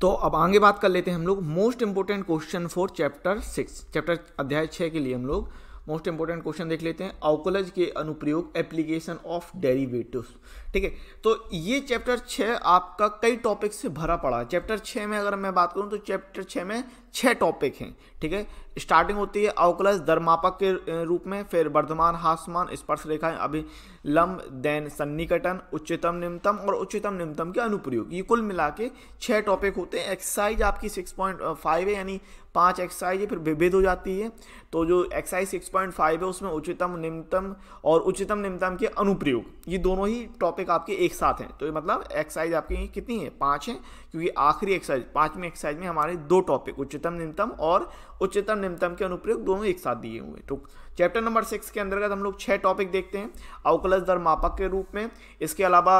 तो अब आगे बात कर लेते हैं हम लोग most important question for chapter six chapter अध्याय छः के लिए हम लोग मोस्ट इंपॉर्टेंट क्वेश्चन देख लेते हैं अवकलज के अनुप्रयोग एप्लीकेशन ऑफ डेरिवेटिव्स ठीक है तो ये चैप्टर छः आपका कई टॉपिक से भरा पड़ा है चैप्टर छः में अगर मैं बात करूँ तो चैप्टर छः में छह टॉपिक हैं ठीक है स्टार्टिंग होती है अवकलश दरमापक के रूप में फिर वर्धमान हासमान स्पर्श रेखाएं अभी लंब देन सन्निकटन उच्चतम निम्नतम और उच्चतम निम्नतम के अनुप्रयोग ये कुल मिला के छः टॉपिक होते हैं एक्सरसाइज आपकी सिक्स पॉइंट फाइव है यानी पांच एक्सरसाइज है फिर विभेद हो जाती है तो जो एक्सरसाइज सिक्स पॉइंट फाइव है उसमें उच्चतम निम्नतम और उच्चतम निम्नतम के अनुप्रयोग ये दोनों ही टॉपिक आपके एक साथ हैं तो मतलब एक्सरसाइज आपकी कितनी है पाँच है क्योंकि आखिरी एक्सरसाइज पाँचवीं एक्सरसाइज में हमारे दो टॉपिक उच्चतम उच्चतम निम्नतम और उच्चतम निम्नतम के अनुप्रयोग दोनों एक साथ दिए हुए तो चैप्टर नंबर सिक्स के अंतर्गत हम लोग छह टॉपिक देखते हैं अवकलश दर मापक के रूप में इसके अलावा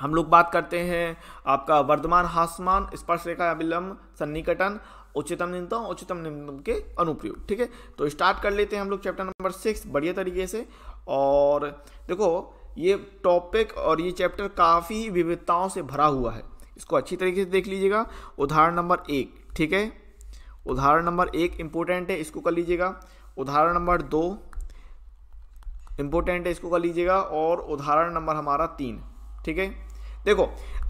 हम लोग बात करते हैं आपका वर्धमान हासमान स्पर्श रेखा अभिलंब सन्निकटन उच्चतम निम्नतम उच्चतम निम्नतम के अनुप्रयोग ठीक है तो स्टार्ट कर लेते हैं हम लोग चैप्टर नंबर सिक्स बढ़िया तरीके से और देखो ये टॉपिक और ये चैप्टर काफ़ी विविधताओं से भरा हुआ है इसको अच्छी तरीके से देख लीजिएगा उदाहरण नंबर एक ठीक है उदाहरण नंबर एक इम्पोर्टेंट है इसको कर लीजिएगा उदाहरण नंबर दो इम्पोर्टेंट है इसको कर लीजिएगा और उदाहरण नंबर हमारा तीन ठीक है देखो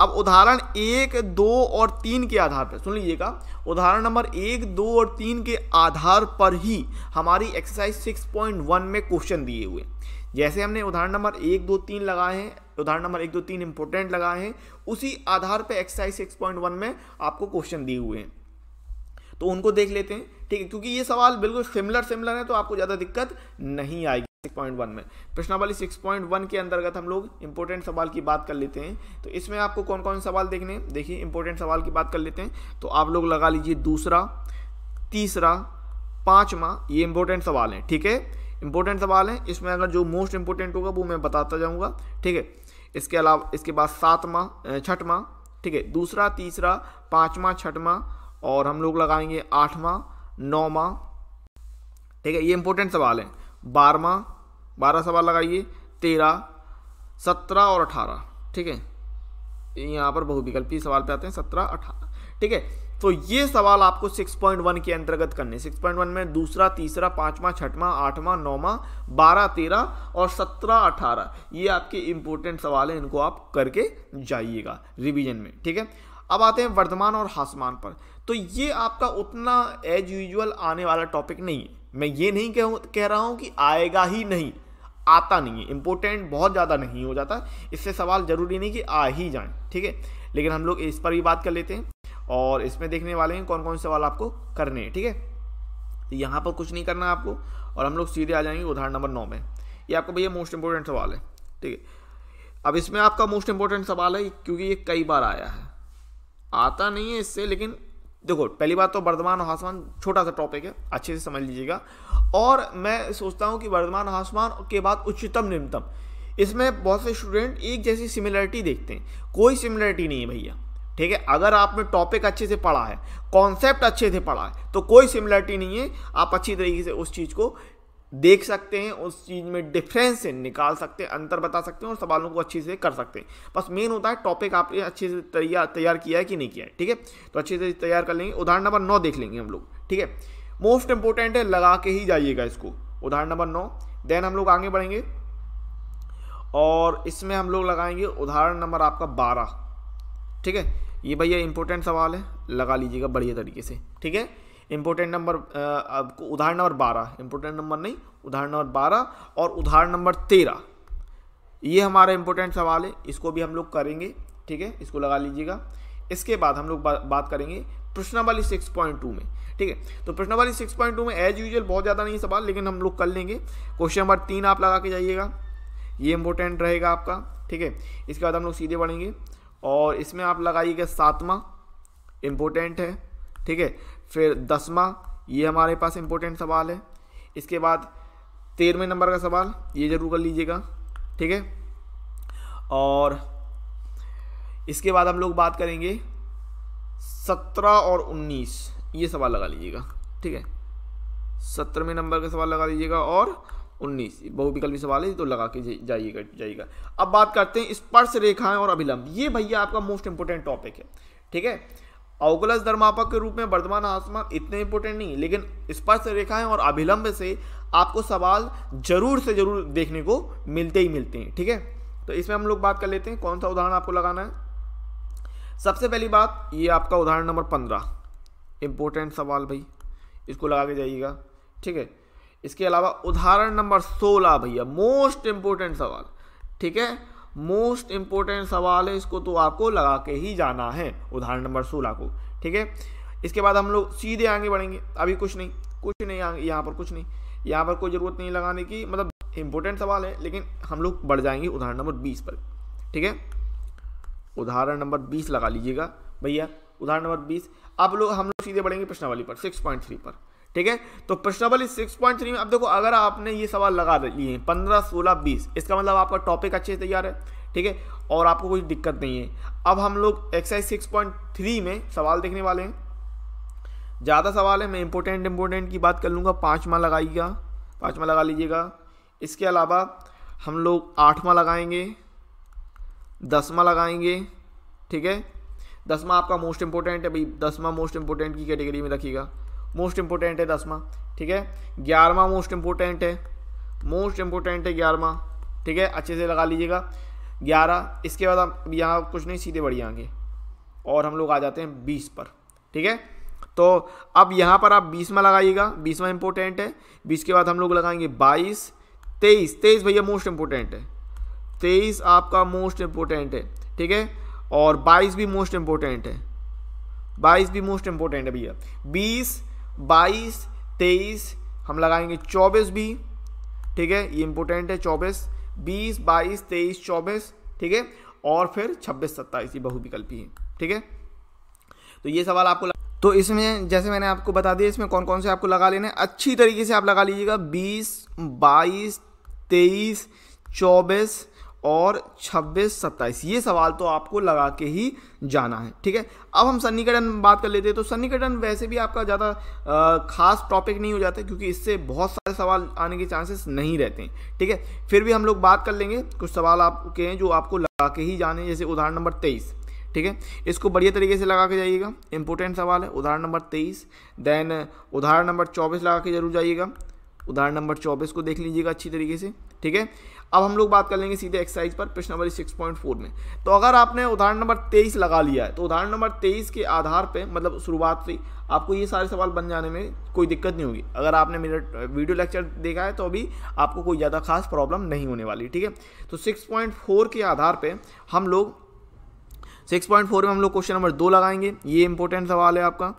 अब उदाहरण एक दो और तीन के आधार पर सुन लीजिएगा उदाहरण नंबर एक दो और तीन के आधार पर ही हमारी एक्सरसाइज सिक्स पॉइंट वन में क्वेश्चन दिए हुए जैसे हमने उदाहरण नंबर एक दो तीन लगाए हैं उदाहरण नंबर एक दो तीन इंपॉर्टेंट लगाए हैं उसी आधार पर एक्सरसाइज सिक्स पॉइंट वन में आपको क्वेश्चन दिए हुए हैं तो उनको देख लेते हैं ठीक है क्योंकि ये सवाल बिल्कुल सिमिलर सिमिलर है तो आपको ज़्यादा दिक्कत नहीं आएगी 6.1 में प्रश्नावली 6.1 के अंतर्गत हम लोग इंपॉर्टेंट सवाल की बात कर लेते हैं तो इसमें आपको कौन कौन सवाल देखने देखिए इंपॉर्टेंट सवाल की बात कर लेते हैं तो आप लोग लगा लीजिए दूसरा तीसरा पाँचवा ये इंपॉर्टेंट सवाल है ठीक है इंपॉर्टेंट सवाल है इसमें अगर जो मोस्ट इंपॉर्टेंट होगा वो मैं बताता जाऊँगा ठीक है इसके अलावा इसके बाद सातवां छठवां ठीक है दूसरा तीसरा पाँचवा छठवां और हम लोग लगाएंगे आठवा नौवा ठीक है ये इंपॉर्टेंट सवाल है बारवा बारह सवाल लगाइए तेरह सत्रह और अठारह ठीक है यहाँ पर बहुविकल्पी सवाल पे आते हैं सत्रह अठारह ठीक है तो ये सवाल आपको 6.1 के अंतर्गत करने 6.1 में दूसरा तीसरा पांचवा छठवा आठवा नौवा बारह तेरह और सत्रह अठारह ये आपके इंपॉर्टेंट सवाल हैं इनको आप करके जाइएगा रिवीजन में ठीक है अब आते हैं वर्धमान और हासमान पर तो ये आपका उतना एज यूजल आने वाला टॉपिक नहीं है मैं ये नहीं कह कह रहा हूँ कि आएगा ही नहीं आता नहीं है इम्पोर्टेंट बहुत ज़्यादा नहीं हो जाता इससे सवाल ज़रूरी नहीं कि आ ही जाए ठीक है लेकिन हम लोग इस पर भी बात कर लेते हैं और इसमें देखने वाले हैं कौन कौन से सवाल आपको करने हैं ठीक है तो यहाँ पर कुछ नहीं करना आपको और हम लोग सीधे आ जाएंगे उदाहरण नंबर नौ में ये आपको भैया मोस्ट इम्पोर्टेंट सवाल है ठीक है अब इसमें आपका मोस्ट इम्पोर्टेंट सवाल है क्योंकि ये कई बार आया है आता नहीं है इससे लेकिन देखो पहली बात तो वर्धमान और आसमान छोटा सा टॉपिक है अच्छे से समझ लीजिएगा और मैं सोचता हूँ कि वर्धमान आसमान के बाद उच्चतम निम्नतम इसमें बहुत से स्टूडेंट एक जैसी सिमिलरिटी देखते हैं कोई सिमिलरिटी नहीं है भैया ठीक है अगर आपने टॉपिक अच्छे से पढ़ा है कॉन्सेप्ट अच्छे से पढ़ा है तो कोई सिमिलरिटी नहीं है आप अच्छी तरीके से उस चीज़ को देख सकते हैं उस चीज़ में डिफरेंस निकाल सकते हैं अंतर बता सकते हैं और सवालों को अच्छे से कर सकते हैं बस मेन होता है टॉपिक आपने अच्छे से तैयार तैयार किया है कि नहीं किया है ठीक है तो अच्छे से तैयार कर लेंगे उदाहरण नंबर नौ देख लेंगे हम लोग ठीक है मोस्ट इंपॉर्टेंट है लगा के ही जाइएगा इसको उदाहरण नंबर नौ देन हम लोग आगे बढ़ेंगे और इसमें हम लोग लगाएंगे उदाहरण नंबर आपका बारह ठीक है ये भैया इंपॉर्टेंट सवाल है लगा लीजिएगा बढ़िया तरीके से ठीक है इंपोर्टेंट नंबर आपको उदाहरण नंबर बारह इंपोर्टेंट नंबर नहीं उदाहरण नंबर बारह और उदाहरण नंबर तेरह ये हमारा इंपोर्टेंट सवाल है इसको भी हम लोग करेंगे ठीक है इसको लगा लीजिएगा इसके बाद हम लोग बा, बात करेंगे प्रश्नावली टू में ठीक है तो प्रश्नावली टू में एज यूजल बहुत ज़्यादा नहीं सवाल लेकिन हम लोग कर लेंगे क्वेश्चन नंबर तीन आप लगा के जाइएगा ये इंपॉर्टेंट रहेगा आपका ठीक है इसके बाद हम लोग सीधे बढ़ेंगे और इसमें आप लगाइएगा सातवा इम्पोर्टेंट है ठीक है फिर दसवा ये हमारे पास इम्पोर्टेंट सवाल है इसके बाद तेरहवें नंबर का सवाल ये ज़रूर कर लीजिएगा ठीक है और इसके बाद हम लोग बात करेंगे सत्रह और उन्नीस ये सवाल लगा लीजिएगा ठीक है सत्रहवें नंबर का सवाल लगा लीजिएगा और उन्नीस बहुविकल्पी सवाल है तो लगा के जाइएगा जाइएगा अब बात करते हैं स्पर्श रेखाएं और अभिलंब ये भैया आपका मोस्ट इंपोर्टेंट टॉपिक है ठीक है अवगलस धर्मापक के रूप में वर्तमान आसमान इतने इंपोर्टेंट नहीं लेकिन स्पर्श रेखाएं और अभिलंब से आपको सवाल जरूर से जरूर देखने को मिलते ही मिलते हैं ठीक है तो इसमें हम लोग बात कर लेते हैं कौन सा उदाहरण आपको लगाना है सबसे पहली बात ये आपका उदाहरण नंबर पंद्रह इम्पोर्टेंट सवाल भाई इसको लगा के जाइएगा ठीक है इसके अलावा उदाहरण नंबर सोलह भैया मोस्ट इम्पोर्टेंट सवाल ठीक है मोस्ट इम्पोर्टेंट सवाल है इसको तो आपको लगा के ही जाना है उदाहरण नंबर सोलह को ठीक है इसके बाद हम लोग सीधे आगे बढ़ेंगे अभी कुछ नहीं कुछ नहीं यहाँ पर कुछ नहीं यहाँ पर कोई ज़रूरत नहीं लगाने की मतलब इंपोर्टेंट सवाल है लेकिन हम लोग बढ़ जाएंगे उदाहरण नंबर बीस पर ठीक है उदाहरण नंबर बीस लगा लीजिएगा भैया उदाहरण नंबर बीस आप लोग हम लोग सीधे बढ़ेंगे प्रश्नावली पर सिक्स पॉइंट थ्री पर ठीक है तो प्रश्नावली सिक्स पॉइंट थ्री में अब देखो अगर आपने ये सवाल लगा लिए हैं पंद्रह सोलह बीस इसका मतलब आपका टॉपिक अच्छे से तैयार है ठीक है और आपको कोई दिक्कत नहीं है अब हम लोग एक्सरसाइज सिक्स पॉइंट थ्री में सवाल देखने वाले हैं ज़्यादा सवाल है मैं इंपोर्टेंट इम्पोर्टेंट की बात कर लूँगा पाँचवा लगाइएगा पाँचवा लगा लीजिएगा इसके अलावा हम लोग आठवा लगाएंगे दसवा लगाएंगे ठीक है दसवा आपका मोस्ट इंपोर्टेंट है भाई दसवा मोस्ट इंपोर्टेंट की कैटेगरी में रखिएगा मोस्ट इम्पोर्टेंट है दसवा ठीक है ग्यारहवा मोस्ट इम्पोर्टेंट है मोस्ट इम्पोर्टेंट है ग्यारहवा ठीक है अच्छे से लगा लीजिएगा ग्यारह इसके बाद अब यहाँ कुछ नहीं सीधे बढ़िया आगे और हम लोग आ जाते हैं बीस पर ठीक है तो अब यहाँ पर आप बीसवा लगाइएगा बीसवा इम्पोर्टेंट है बीस के बाद हम लोग लगाएंगे बाईस तेईस तेईस भैया मोस्ट इम्पोर्टेंट है तेईस आपका मोस्ट इम्पोर्टेंट है ठीक है और बाईस भी मोस्ट इम्पोर्टेंट है बाईस भी मोस्ट इम्पोर्टेंट है भैया बीस बाईस तेईस हम लगाएंगे चौबीस भी ठीक है ये इंपॉर्टेंट है चौबीस बीस बाईस तेईस चौबीस ठीक है और फिर छब्बीस सत्ताईस ये बहुविकल्पी है ठीक है तो ये सवाल आपको तो इसमें जैसे मैंने आपको बता दिया इसमें कौन कौन से आपको लगा लेना है अच्छी तरीके से आप लगा लीजिएगा बीस बाईस तेईस चौबीस और 26 सत्ताईस ये सवाल तो आपको लगा के ही जाना है ठीक है अब हम सन्निकटन बात कर लेते हैं तो सन्निकटन वैसे भी आपका ज़्यादा खास टॉपिक नहीं हो जाता क्योंकि इससे बहुत सारे सवाल आने के चांसेस नहीं रहते हैं ठीक है फिर भी हम लोग बात कर लेंगे कुछ सवाल आपके हैं जो आपको लगा के ही जाने जैसे उदाहरण नंबर तेईस ठीक है इसको बढ़िया तरीके से लगा के जाइएगा इंपॉर्टेंट सवाल है उदाहरण नंबर तेईस देन उदाहरण नंबर चौबीस लगा के जरूर जाइएगा उदाहरण नंबर चौबीस को देख लीजिएगा अच्छी तरीके से ठीक है अब हम लोग बात कर लेंगे सीधे एक्सरसाइज पर प्रश्न नंबर सिक्स पॉइंट फोर में तो अगर आपने उदाहरण नंबर तेईस लगा लिया है तो उदाहरण नंबर तेईस के आधार पर मतलब शुरुआत से आपको ये सारे सवाल बन जाने में कोई दिक्कत नहीं होगी अगर आपने मेरा वीडियो लेक्चर देखा है तो अभी आपको कोई ज़्यादा खास प्रॉब्लम नहीं होने वाली ठीक है तो सिक्स पॉइंट फोर के आधार पर हम लोग सिक्स पॉइंट फोर में हम लोग क्वेश्चन नंबर दो लगाएंगे ये इंपॉर्टेंट सवाल है आपका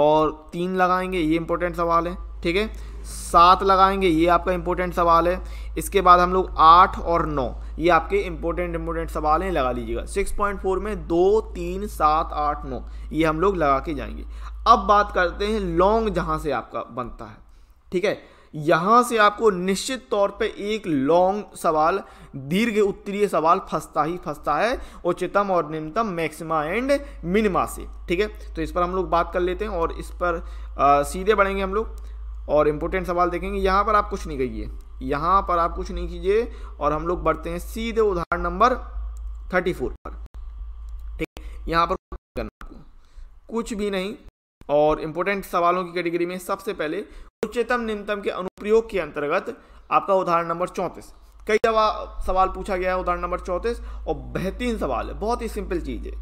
और तीन लगाएंगे ये इंपॉर्टेंट सवाल है ठीक है सात लगाएंगे ये आपका इंपॉर्टेंट सवाल है इसके बाद हम लोग आठ और नौ ये आपके इंपॉर्टेंट इंपोर्टेंट सवाल हैं लगा लीजिएगा सिक्स पॉइंट फोर में दो तीन सात आठ नौ ये हम लोग लगा के जाएंगे अब बात करते हैं लॉन्ग जहाँ से आपका बनता है ठीक है यहाँ से आपको निश्चित तौर पे एक लॉन्ग सवाल दीर्घ उत्तरीय सवाल फंसता ही फंसता है उच्चतम और निम्नतम मैक्सिमा एंड मिनिमा से ठीक है तो इस पर हम लोग बात कर लेते हैं और इस पर आ, सीधे बढ़ेंगे हम लोग और इम्पोर्टेंट सवाल देखेंगे यहाँ पर आप कुछ नहीं कहिए यहाँ पर आप कुछ नहीं कीजिए और हम लोग बढ़ते हैं सीधे उदाहरण नंबर थर्टी फोर पर ठीक यहाँ पर आपको कुछ भी नहीं और इम्पोर्टेंट सवालों की कैटेगरी में सबसे पहले उच्चतम निम्नतम के अनुप्रयोग के अंतर्गत आपका उदाहरण नंबर चौंतीस कई दफा सवाल पूछा गया है उदाहरण नंबर चौंतीस और बेहतरीन सवाल है बहुत ही सिंपल चीज़ है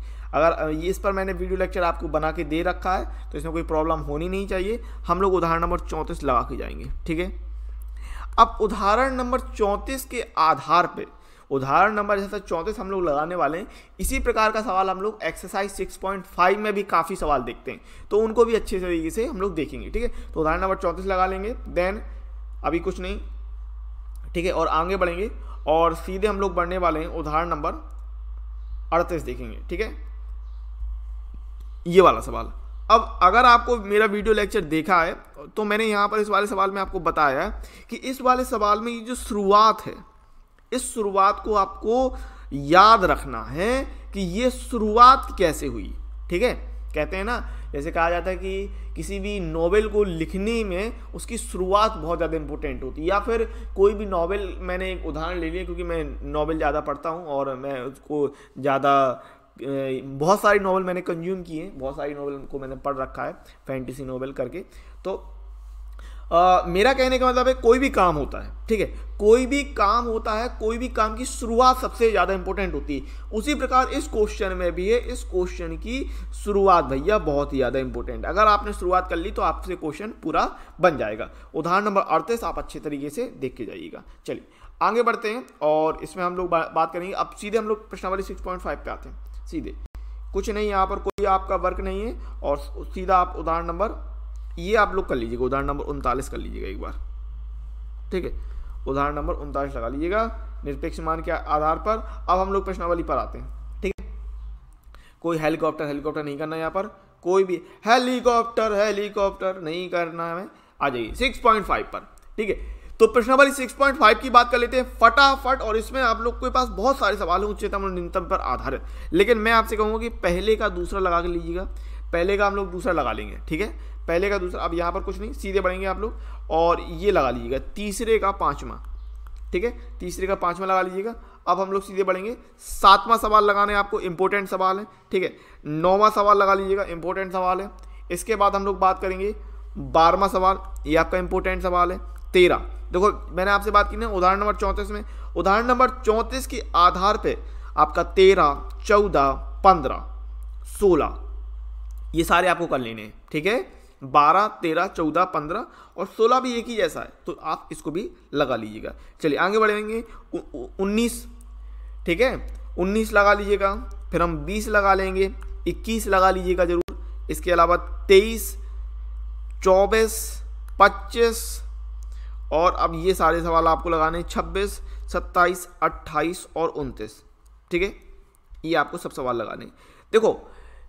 अगर ये इस पर मैंने वीडियो लेक्चर आपको बना के दे रखा है तो इसमें कोई प्रॉब्लम होनी नहीं चाहिए हम लोग उदाहरण नंबर चौंतीस लगा के जाएंगे ठीक है अब उदाहरण नंबर चौंतीस के आधार पर उदाहरण नंबर जैसे चौंतीस हम लोग लगाने वाले हैं इसी प्रकार का सवाल हम लोग एक्सरसाइज 6.5 में भी काफ़ी सवाल देखते हैं तो उनको भी अच्छे तरीके से हम लोग देखेंगे ठीक है तो उदाहरण नंबर चौंतीस लगा लेंगे देन अभी कुछ नहीं ठीक है और आगे बढ़ेंगे और सीधे हम लोग बढ़ने वाले हैं उदाहरण नंबर अड़तीस देखेंगे ठीक है ये वाला सवाल अब अगर आपको मेरा वीडियो लेक्चर देखा है तो मैंने यहाँ पर इस वाले सवाल में आपको बताया है कि इस वाले सवाल में ये जो शुरुआत है इस शुरुआत को आपको याद रखना है कि ये शुरुआत कैसे हुई ठीक है कहते हैं ना जैसे कहा जाता है कि किसी भी नॉवेल को लिखने में उसकी शुरुआत बहुत ज़्यादा इंपॉर्टेंट होती है या फिर कोई भी नॉवेल मैंने एक उदाहरण ले लिया क्योंकि मैं नॉवेल ज़्यादा पढ़ता हूँ और मैं उसको ज़्यादा बहुत सारी नावल मैंने कंज्यूम किए हैं बहुत सारी नावल को मैंने पढ़ रखा है फैंटेसी नावल करके तो आ, मेरा कहने का मतलब है कोई भी काम होता है ठीक है कोई भी काम होता है कोई भी काम की शुरुआत सबसे ज़्यादा इंपॉर्टेंट होती है उसी प्रकार इस क्वेश्चन में भी है इस क्वेश्चन की शुरुआत भैया बहुत ही ज़्यादा इंपॉर्टेंट अगर आपने शुरुआत कर ली तो आपसे क्वेश्चन पूरा बन जाएगा उदाहरण नंबर अड़तीस आप अच्छे तरीके से देख के जाइएगा चलिए आगे बढ़ते हैं और इसमें हम लोग बा, बात करेंगे अब सीधे हम लोग प्रश्नावली सिक्स पॉइंट फाइव पे आते हैं सीधे कुछ नहीं यहाँ पर कोई आपका वर्क नहीं है और सीधा आप उदाहरण नंबर ये आप लोग कर लीजिएगा उदाहरण नंबर उनतालीस कर लीजिएगा एक बार ठीक है उदाहरण नंबर उनतालीस लगा लीजिएगा निरपेक्ष मान के आधार पर अब हम लोग प्रश्नावली पर आते हैं ठीक है कोई हेलीकॉप्टर हेलीकॉप्टर नहीं करना यहाँ पर कोई भी हेलीकॉप्टर हेलीकॉप्टर नहीं करना हमें आ जाइए सिक्स पॉइंट फाइव पर ठीक है तो प्रश्नावली सिक्स पॉइंट फाइव की बात कर लेते हैं फटाफट और इसमें आप लोग के पास बहुत सारे सवाल हैं उच्चतम और न्यूनतम पर आधारित लेकिन मैं आपसे कहूँगा कि पहले का दूसरा लगा के लीजिएगा पहले का हम लोग दूसरा लगा लेंगे ठीक है पहले का दूसरा अब यहाँ पर कुछ नहीं सीधे बढ़ेंगे आप लोग और ये लगा लीजिएगा तीसरे का पाँचवा ठीक है तीसरे का पाँचवा लगा लीजिएगा अब हम लोग सीधे बढ़ेंगे सातवां सवाल लगाने आपको इम्पोर्टेंट सवाल है ठीक है नौवां सवाल लगा लीजिएगा इम्पोर्टेंट सवाल है इसके बाद हम लोग बात करेंगे बारहवा सवाल ये आपका इम्पोर्टेंट सवाल है तेरह देखो मैंने आपसे बात की ना उदाहरण नंबर चौंतीस में उदाहरण नंबर चौंतीस के आधार पर आपका तेरह चौदह पंद्रह सोलह ये सारे आपको कर लेने हैं ठीक है बारह तेरह चौदह पंद्रह और सोलह भी एक ही जैसा है तो आप इसको भी लगा लीजिएगा चलिए आगे बढ़ेंगे उन्नीस ठीक है उन्नीस लगा लीजिएगा फिर हम बीस लगा लेंगे इक्कीस लगा लीजिएगा ज़रूर इसके अलावा तेईस चौबीस पच्चीस और अब ये सारे सवाल आपको लगाने छब्बीस सत्ताईस अट्ठाईस और उनतीस ठीक है ये आपको सब सवाल लगाने देखो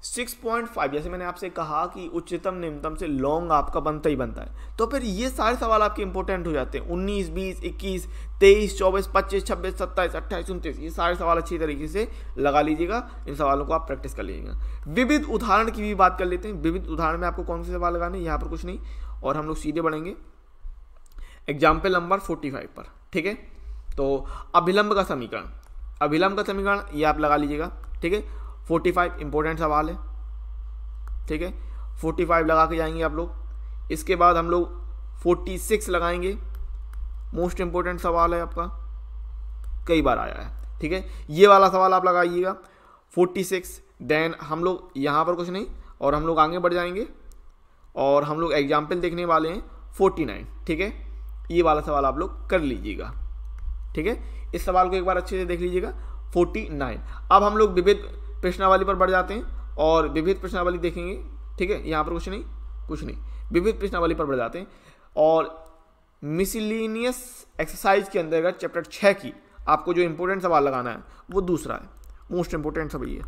6.5 जैसे मैंने आपसे कहा कि उच्चतम निम्नतम से लॉन्ग आपका बनता ही बनता है तो फिर ये सारे सवाल आपके इंपॉर्टेंट हो जाते हैं 19 20 21 23 24 25 26 27 अट्ठाईस उनतीस ये सारे सवाल अच्छी तरीके से लगा लीजिएगा इन सवालों को आप प्रैक्टिस कर लीजिएगा विविध उदाहरण की भी बात कर लेते हैं विविध उदाहरण में आपको कौन से सवाल लगाने यहाँ पर कुछ नहीं और हम लोग सीधे बढ़ेंगे एग्जाम्पल नंबर फाइव पर ठीक है तो अभिलंब का समीकरण अभिलंब का समीकरण ये आप लगा लीजिएगा ठीक है फोर्टी फाइव इंपॉर्टेंट सवाल है ठीक है फोर्टी फाइव लगा के जाएंगे आप लोग इसके बाद हम लोग फोर्टी सिक्स लगाएंगे मोस्ट इम्पोर्टेंट सवाल है आपका कई बार आया है ठीक है ये वाला सवाल आप लगाइएगा फोर्टी सिक्स देन हम लोग यहाँ पर कुछ नहीं और हम लोग आगे बढ़ जाएंगे और हम लोग एग्जाम्पल देखने वाले हैं फोर्टी नाइन ठीक है ये वाला सवाल आप लोग कर लीजिएगा ठीक है इस सवाल को एक बार अच्छे से देख लीजिएगा फोर्टी नाइन अब हम लोग विभिन्न प्रश्नावली पर बढ़ जाते हैं और विविध प्रश्नावली देखेंगे ठीक है यहाँ पर कुछ नहीं कुछ नहीं विविध प्रश्नावली पर बढ़ जाते हैं और मिसिलीनियस एक्सरसाइज के अंतर्गत चैप्टर छः की आपको जो इम्पोर्टेंट सवाल लगाना है वो दूसरा है मोस्ट इम्पोर्टेंट सवाल ये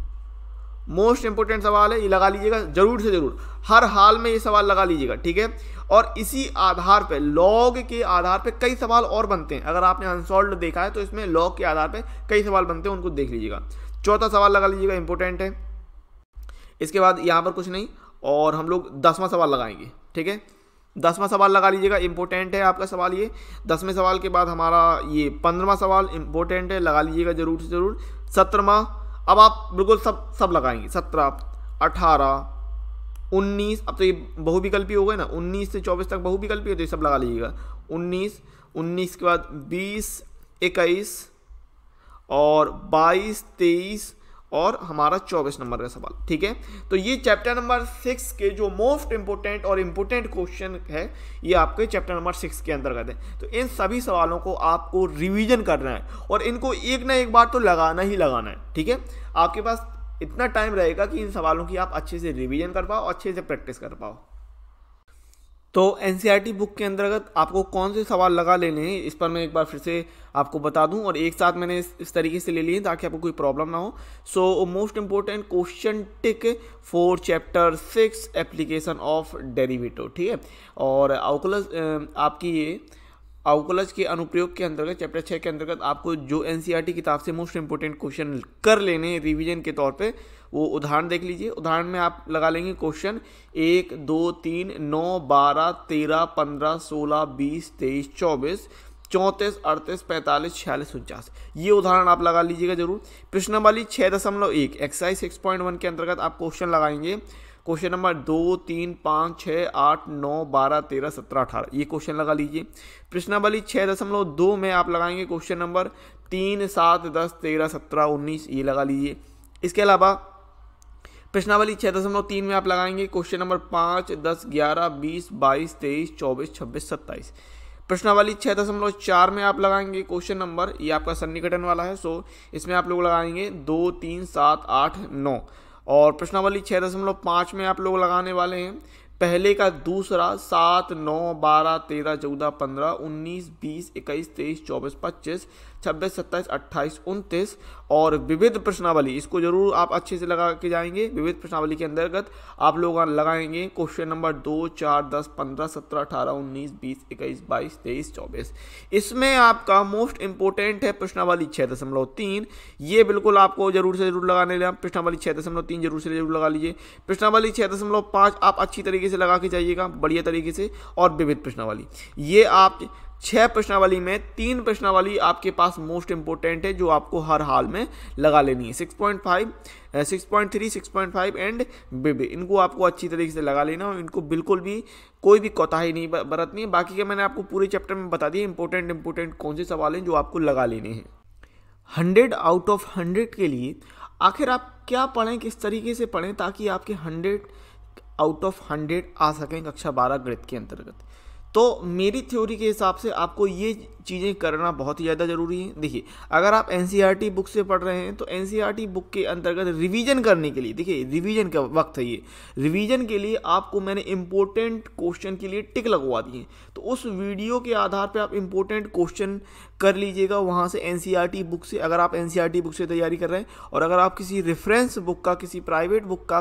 मोस्ट इम्पोर्टेंट सवाल है ये लगा लीजिएगा जरूर से ज़रूर हर हाल में ये सवाल लगा लीजिएगा ठीक है और इसी आधार पर लॉग के आधार पर कई सवाल और बनते हैं अगर आपने अनसॉल्व देखा है तो इसमें लॉग के आधार पर कई सवाल बनते हैं उनको देख लीजिएगा चौथा सवाल लगा लीजिएगा इंपॉर्टेंट है इसके बाद यहाँ पर कुछ नहीं और हम लोग दसवां सवाल लगाएंगे ठीक है दसवां सवाल लगा लीजिएगा इंपॉर्टेंट है आपका सवाल ये दसवें सवाल के बाद हमारा ये पंद्रवा सवाल इंपॉर्टेंट है लगा लीजिएगा जरूर से जरूर सत्रहवा अब आप बिल्कुल सब सब लगाएंगे सत्रह अठारह उन्नीस अब तो ये बहुविकल्पी हो गए ना उन्नीस से चौबीस तक बहुविकल्पी है तो ये सब लगा लीजिएगा उन्नीस उन्नीस के बाद बीस इक्कीस और 22, 23 और हमारा 24 नंबर का सवाल ठीक है तो ये चैप्टर नंबर सिक्स के जो मोस्ट इम्पोर्टेंट और इम्पोर्टेंट क्वेश्चन है ये आपके चैप्टर नंबर सिक्स के अंतर्गत है तो इन सभी सवालों को आपको रिवीजन करना है और इनको एक ना एक बार तो लगाना ही लगाना है ठीक है आपके पास इतना टाइम रहेगा कि इन सवालों की आप अच्छे से रिविज़न कर पाओ अच्छे से प्रैक्टिस कर पाओ तो एन बुक e के अंतर्गत आपको कौन से सवाल लगा लेने हैं इस पर मैं एक बार फिर से आपको बता दूं और एक साथ मैंने इस, तरीके से ले लिए ताकि आपको कोई प्रॉब्लम ना हो so most important question tick four chapter six application of derivative ठीक है और आउकुलस आपकी ये आउकलज के अनुप्रयोग के अंतर्गत चैप्टर छः के अंतर्गत आपको जो एन e किताब से मोस्ट इंपॉर्टेंट क्वेश्चन कर लेने रिवीजन के तौर पे वो उदाहरण देख लीजिए उदाहरण में आप लगा लेंगे क्वेश्चन एक दो तीन नौ बारह तेरह पंद्रह सोलह बीस तेईस चौबीस चौंतीस अड़तीस पैंतालीस छियालीस उनचास ये उदाहरण आप लगा लीजिएगा जरूर प्रश्नवाली छः दशमलव एक एक्साइज सिक्स पॉइंट वन के अंतर्गत आप क्वेश्चन लगाएंगे क्वेश्चन नंबर दो तीन पाँच छः आठ नौ बारह तेरह सत्रह अठारह ये क्वेश्चन लगा लीजिए प्रश्नावली छः दशमलव दो में आप लगाएंगे क्वेश्चन नंबर तीन सात दस तेरह सत्रह उन्नीस ये लगा लीजिए इसके अलावा प्रश्नावली छः दशमलव तीन में आप लगाएंगे क्वेश्चन नंबर पाँच दस ग्यारह बीस बाईस तेईस चौबीस छब्बीस सत्ताईस प्रश्नावली छः दशमलव चार में आप लगाएंगे क्वेश्चन नंबर ये आपका सन्निकटन वाला है सो इसमें आप लोग लगाएंगे दो तीन सात आठ नौ और प्रश्नावली छः दशमलव पाँच में आप लोग लगाने वाले हैं पहले का दूसरा सात नौ बारह तेरह चौदह पंद्रह उन्नीस बीस इक्कीस तेईस चौबीस पच्चीस छब्बीस सत्ताईस अट्ठाईस उनतीस और विविध प्रश्नावली इसको जरूर आप अच्छे से लगा के जाएंगे विविध प्रश्नावली के अंतर्गत आप लोग लगाएंगे क्वेश्चन नंबर दो चार दस पंद्रह सत्रह अठारह उन्नीस बीस इक्कीस बाईस तेईस चौबीस इसमें आपका मोस्ट इंपॉर्टेंट है प्रश्नावली छः दशमलव तीन ये बिल्कुल आपको जरूर से जरूर लगाने लगा प्रश्नावली छः दशमलव तीन जरूर से जरूर लगा लीजिए प्रश्नावली छः दशमलव पाँच आप अच्छी तरीके से लगा के जाइएगा बढ़िया तरीके से और विविध प्रश्नावली ये आप छः प्रश्नावली में तीन प्रश्नावली आपके पास मोस्ट इंपॉर्टेंट है जो आपको हर हाल में लगा लेनी है six point five six point three six point five and बेबे इनको आपको अच्छी तरीके से लगा लेना और इनको बिल्कुल भी कोई भी कोताही नहीं बरतनी है बाकी के मैंने आपको पूरे चैप्टर में बता दिया इंपॉर्टेंट इंपॉर्टेंट कौन से सवाल हैं जो आपको लगा लेने हैं हंड्रेड आउट ऑफ हंड्रेड के लिए आखिर आप क्या पढ़ें किस तरीके से पढ़ें ताकि आपके हंड्रेड आउट ऑफ हंड्रेड आ सकें कक्षा बारह गणित के अंतर्गत तो मेरी थ्योरी के हिसाब से आपको ये चीज़ें करना बहुत ही ज़्यादा ज़रूरी है देखिए अगर आप एन बुक e से पढ़ रहे हैं तो एन बुक e के अंतर्गत रिवीजन करने के लिए देखिए रिवीजन का वक्त है ये रिवीजन के लिए आपको मैंने इम्पोर्टेंट क्वेश्चन के लिए टिक लगवा दिए तो उस वीडियो के आधार पर आप इम्पोर्टेंट क्वेश्चन कर लीजिएगा वहाँ से एन बुक e से अगर आप एन बुक e से तैयारी कर रहे हैं और अगर आप किसी रेफरेंस बुक का किसी प्राइवेट बुक का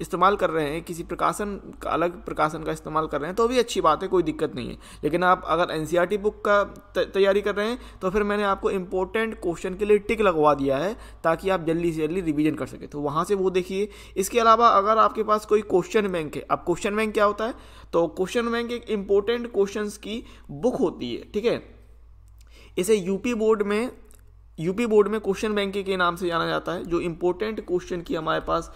इस्तेमाल कर रहे हैं किसी प्रकाशन का अलग प्रकाशन का इस्तेमाल कर रहे हैं तो भी अच्छी बात है कोई दिक्कत नहीं है लेकिन आप अगर एन बुक e का तैयारी कर रहे हैं तो फिर मैंने आपको इम्पोर्टेंट क्वेश्चन के लिए टिक लगवा दिया है ताकि आप जल्दी से जल्दी रिविजन कर सकें तो वहाँ से वो देखिए इसके अलावा अगर आपके पास कोई क्वेश्चन बैंक है अब क्वेश्चन बैंक क्या होता है तो क्वेश्चन बैंक एक इम्पोर्टेंट क्वेश्चन की बुक होती है ठीक है इसे यूपी बोर्ड में यूपी बोर्ड में क्वेश्चन बैंक के नाम से जाना जाता है जो इम्पोर्टेंट क्वेश्चन की हमारे पास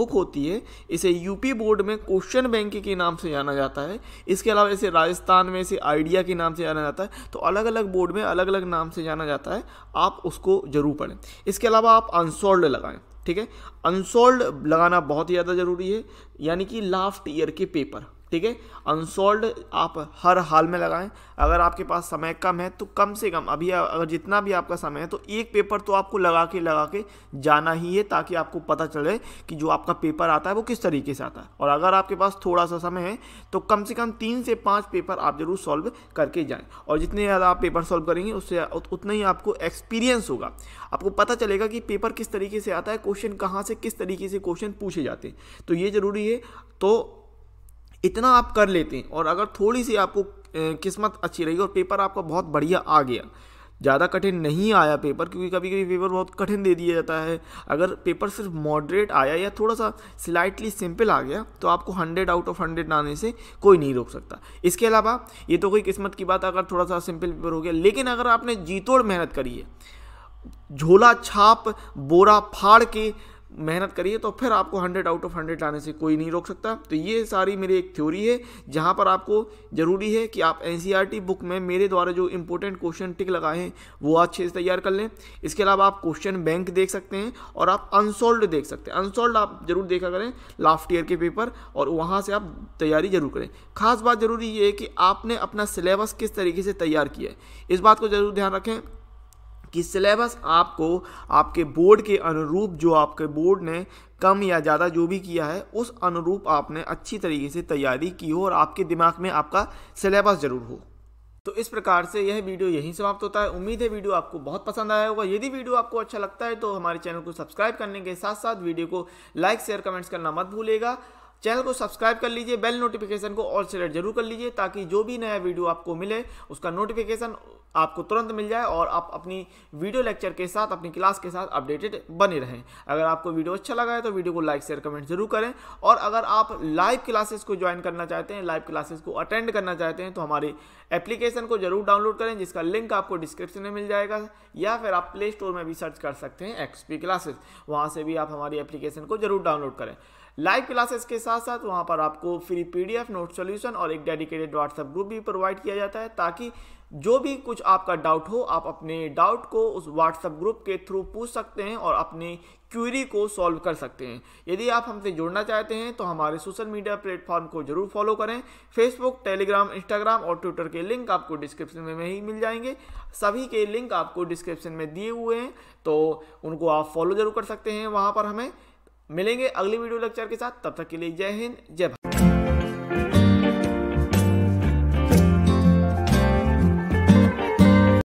बुक होती है इसे यूपी बोर्ड में क्वेश्चन बैंक के नाम से जाना जाता है इसके अलावा इसे राजस्थान में इसे आइडिया के नाम से जाना जाता है तो अलग अलग बोर्ड में अलग अलग नाम से जाना जाता है आप उसको ज़रूर पढ़ें इसके अलावा आप अनसोल्ड लगाएँ ठीक है अनसोल्ड लगाना बहुत ही ज़्यादा ज़रूरी है यानी कि लास्ट ईयर के पेपर ठीक है अनसोल्ड आप हर हाल में लगाएं अगर आपके पास समय कम है तो कम से कम अभी अगर जितना भी आपका समय है तो एक पेपर तो आपको लगा के लगा के जाना ही है ताकि आपको पता चले कि जो आपका पेपर आता है वो किस तरीके से आता है और अगर आपके पास थोड़ा सा समय है तो कम से कम तीन से पाँच पेपर आप ज़रूर सॉल्व करके जाएँ और जितने ज़्यादा आप पेपर सॉल्व करेंगे उससे उतना ही आपको एक्सपीरियंस होगा आपको पता चलेगा कि पेपर किस तरीके से आता है क्वेश्चन कहाँ से किस तरीके से क्वेश्चन पूछे जाते हैं तो ये ज़रूरी है तो इतना आप कर लेते हैं और अगर थोड़ी सी आपको किस्मत अच्छी रही और पेपर आपका बहुत बढ़िया आ गया ज़्यादा कठिन नहीं आया पेपर क्योंकि कभी कभी पेपर बहुत कठिन दे दिया जाता है अगर पेपर सिर्फ मॉडरेट आया या थोड़ा सा स्लाइटली सिंपल आ गया तो आपको हंड्रेड आउट ऑफ हंड्रेड आने से कोई नहीं रोक सकता इसके अलावा ये तो कोई किस्मत की बात अगर थोड़ा सा सिंपल पेपर हो गया लेकिन अगर आपने जीतोड़ मेहनत करी है झोला छाप बोरा फाड़ के मेहनत करिए तो फिर आपको हंड्रेड आउट ऑफ हंड्रेड लाने से कोई नहीं रोक सकता तो ये सारी मेरी एक थ्योरी है जहाँ पर आपको ज़रूरी है कि आप एन बुक e में मेरे द्वारा जो इंपॉर्टेंट क्वेश्चन टिक लगाए हैं वो अच्छे से तैयार कर लें इसके अलावा आप क्वेश्चन बैंक देख सकते हैं और आप अनसोल्व देख सकते हैं अनसोल्व आप ज़रूर देखा करें लास्ट ईयर के पेपर और वहाँ से आप तैयारी ज़रूर करें खास बात ज़रूरी ये है कि आपने अपना सिलेबस किस तरीके से तैयार किया है इस बात को ज़रूर ध्यान रखें कि सिलेबस आपको आपके बोर्ड के अनुरूप जो आपके बोर्ड ने कम या ज़्यादा जो भी किया है उस अनुरूप आपने अच्छी तरीके से तैयारी की हो और आपके दिमाग में आपका सिलेबस ज़रूर हो तो इस प्रकार से यह वीडियो यहीं समाप्त होता है उम्मीद है वीडियो आपको बहुत पसंद आया होगा यदि वीडियो आपको अच्छा लगता है तो हमारे चैनल को सब्सक्राइब करने के साथ साथ वीडियो को लाइक शेयर कमेंट्स करना मत भूलेगा चैनल को सब्सक्राइब कर लीजिए बेल नोटिफिकेशन को ऑल सेलेक्ट जरूर कर लीजिए ताकि जो भी नया वीडियो आपको मिले उसका नोटिफिकेशन आपको तुरंत मिल जाए और आप अपनी वीडियो लेक्चर के साथ अपनी क्लास के साथ अपडेटेड बने रहें अगर आपको वीडियो अच्छा लगा है तो वीडियो को लाइक शेयर कमेंट जरूर करें और अगर आप लाइव क्लासेस को ज्वाइन करना चाहते हैं लाइव क्लासेस को अटेंड करना चाहते हैं तो हमारे एप्लीकेशन को जरूर डाउनलोड करें जिसका लिंक आपको डिस्क्रिप्शन में मिल जाएगा या फिर आप प्ले स्टोर में भी सर्च कर सकते हैं एक्सपी क्लासेस वहाँ से भी आप हमारी एप्लीकेशन को जरूर डाउनलोड करें लाइव क्लासेस के साथ साथ वहाँ पर आपको फ्री पीडीएफ नोट सोल्यूशन और एक डेडिकेटेड व्हाट्सएप ग्रुप भी प्रोवाइड किया जाता है ताकि जो भी कुछ आपका डाउट हो आप अपने डाउट को उस व्हाट्सएप ग्रुप के थ्रू पूछ सकते हैं और अपने क्यूरी को सॉल्व कर सकते हैं यदि आप हमसे जुड़ना चाहते हैं तो हमारे सोशल मीडिया प्लेटफॉर्म को जरूर फॉलो करें फेसबुक टेलीग्राम इंस्टाग्राम और ट्विटर के लिंक आपको डिस्क्रिप्शन में ही मिल जाएंगे सभी के लिंक आपको डिस्क्रिप्शन में दिए हुए हैं तो उनको आप फॉलो जरूर कर सकते हैं वहाँ पर हमें मिलेंगे अगली वीडियो लेक्चर के साथ तब तक के लिए जय हिंद जय भारत